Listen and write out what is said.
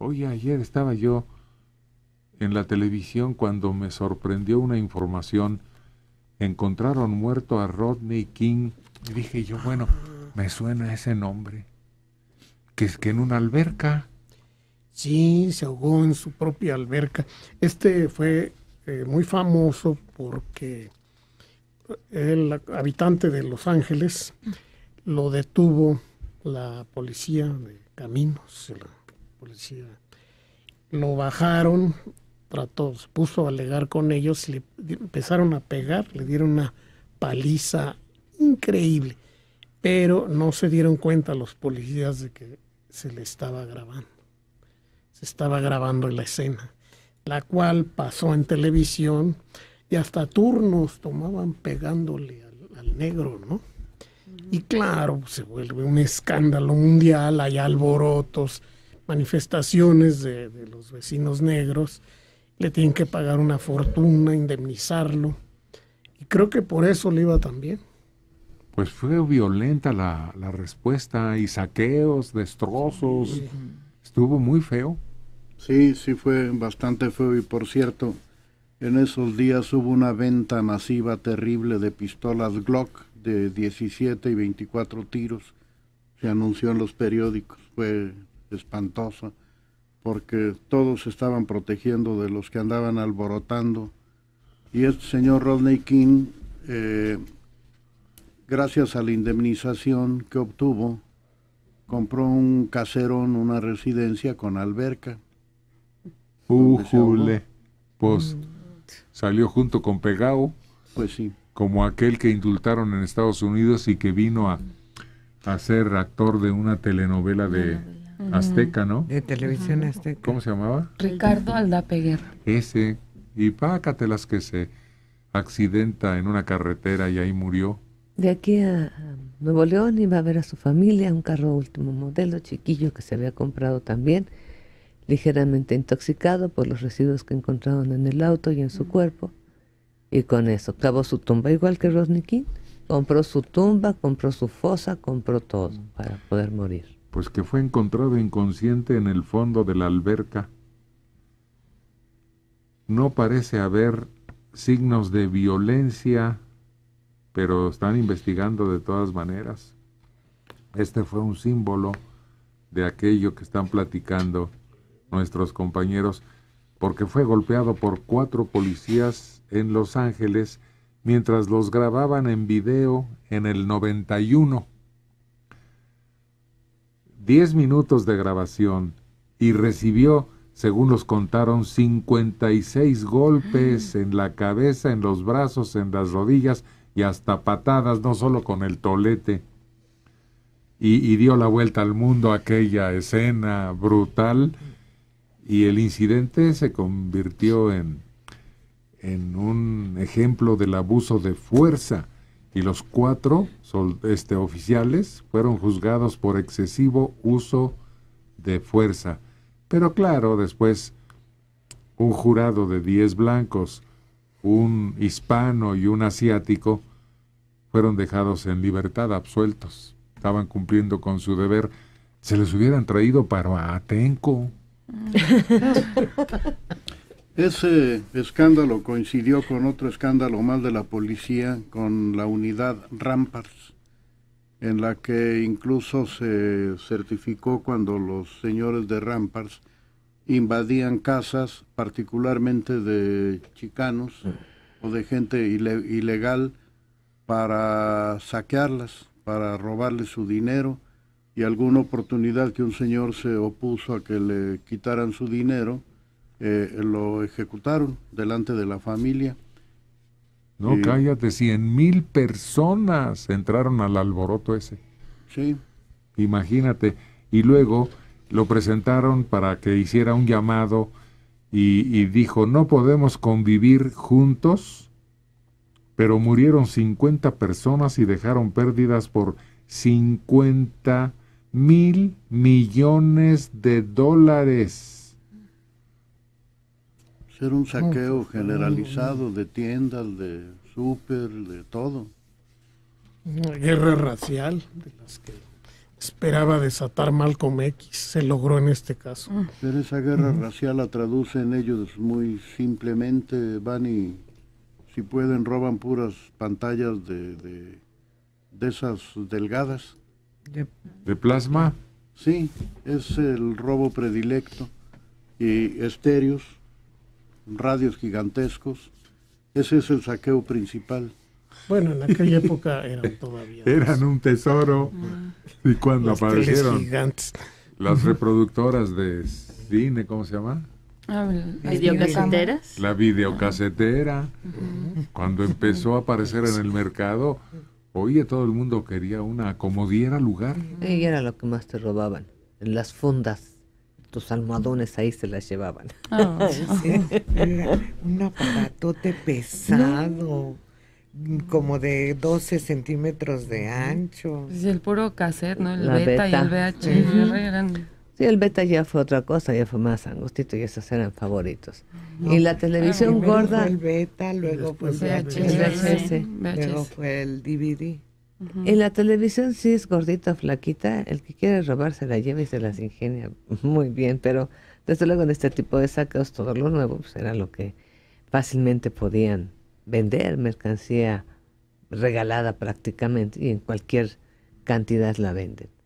Oye, ayer estaba yo en la televisión cuando me sorprendió una información. Encontraron muerto a Rodney King. Y dije yo, bueno, me suena ese nombre. Que es que en una alberca. Sí, se ahogó en su propia alberca. Este fue eh, muy famoso porque el habitante de Los Ángeles lo detuvo la policía de caminos, policía. Lo bajaron, trató, se puso a alegar con ellos, le empezaron a pegar, le dieron una paliza increíble, pero no se dieron cuenta los policías de que se le estaba grabando. Se estaba grabando la escena, la cual pasó en televisión y hasta turnos tomaban pegándole al, al negro, ¿no? Y claro, se vuelve un escándalo mundial, hay alborotos, manifestaciones de, los vecinos negros, le tienen que pagar una fortuna, indemnizarlo. Y creo que por eso le iba también. Pues fue violenta la, respuesta y saqueos, destrozos. Estuvo muy feo. Sí, sí fue bastante feo y por cierto, en esos días hubo una venta masiva terrible de pistolas Glock de 17 y 24 tiros. Se anunció en los periódicos. Fue espantosa, porque todos estaban protegiendo de los que andaban alborotando. Y este señor Rodney King, eh, gracias a la indemnización que obtuvo, compró un caserón, una residencia con alberca. Ujule, pues salió junto con Pegao. Pues como aquel que indultaron en Estados Unidos y que vino a ser actor de una telenovela de azteca, ¿no? De televisión azteca. ¿Cómo se llamaba? Ricardo Aldapeguer. Ese. Y pácatelas que se accidenta en una carretera y ahí murió. De aquí a Nuevo León iba a ver a su familia, un carro último modelo, chiquillo, que se había comprado también, ligeramente intoxicado por los residuos que encontraron en el auto y en su cuerpo. Y con eso clavó su tumba, igual que Rosnikin. Compró su tumba, compró su fosa, compró todo para poder morir pues que fue encontrado inconsciente en el fondo de la alberca. No parece haber signos de violencia, pero están investigando de todas maneras. Este fue un símbolo de aquello que están platicando nuestros compañeros, porque fue golpeado por cuatro policías en Los Ángeles mientras los grababan en video en el 91. 10 minutos de grabación y recibió, según los contaron, 56 golpes en la cabeza, en los brazos, en las rodillas y hasta patadas, no solo con el tolete. Y, y dio la vuelta al mundo aquella escena brutal y el incidente se convirtió en, en un ejemplo del abuso de fuerza y los cuatro este, oficiales fueron juzgados por excesivo uso de fuerza. Pero claro, después un jurado de diez blancos, un hispano y un asiático fueron dejados en libertad, absueltos. Estaban cumpliendo con su deber. Se les hubieran traído para Atenco. Ese escándalo coincidió con otro escándalo más de la policía, con la unidad Ramparts, en la que incluso se certificó cuando los señores de Ramparts invadían casas, particularmente de chicanos o de gente ilegal, para saquearlas, para robarles su dinero y alguna oportunidad que un señor se opuso a que le quitaran su dinero eh, lo ejecutaron delante de la familia. No, cállate, 100 mil personas entraron al alboroto ese. Sí. Imagínate. Y luego lo presentaron para que hiciera un llamado y, y dijo, no podemos convivir juntos, pero murieron 50 personas y dejaron pérdidas por 50 mil millones de dólares. Ser un pues, saqueo generalizado de tiendas, de súper, de todo. Una guerra racial de las que esperaba desatar Malcolm X, se logró en este caso. Mm. Pero esa guerra racial la traducen ellos muy simplemente, van y si pueden roban puras pantallas de, esas delgadas. De, ¿De plasma? Sí, es el robo predilecto y estéreos radios gigantescos. Ese es el saqueo principal. Bueno, en aquella época eran todavía. eran un tesoro. Y cuando aparecieron las reproductoras de cine, ¿cómo se llama? Ah, videocaseteras. La videocasetera. Cuando empezó a aparecer en el mercado, oye, todo el mundo quería una, como diera lugar. Y era lo que más te robaban, en las fundas tus almohadones ahí se las llevaban. Ah. Un aparatote pesado, como de 12 centímetros de ancho. Es el puro cassette, ¿no? El beta, y el VHS. Sí, el beta ya fue otra cosa, ya fue más angustito y esos eran favoritos. y la televisión gorda... Fue el beta, luego fue el VHS. luego fue el DVD. En la televisión sí es gordita, o flaquita. El que quiere robarse la lleva y se las ingenia muy bien. Pero desde luego en este tipo de sacos todo lo nuevo pues, era lo que fácilmente podían vender, mercancía regalada prácticamente y en cualquier cantidad la venden.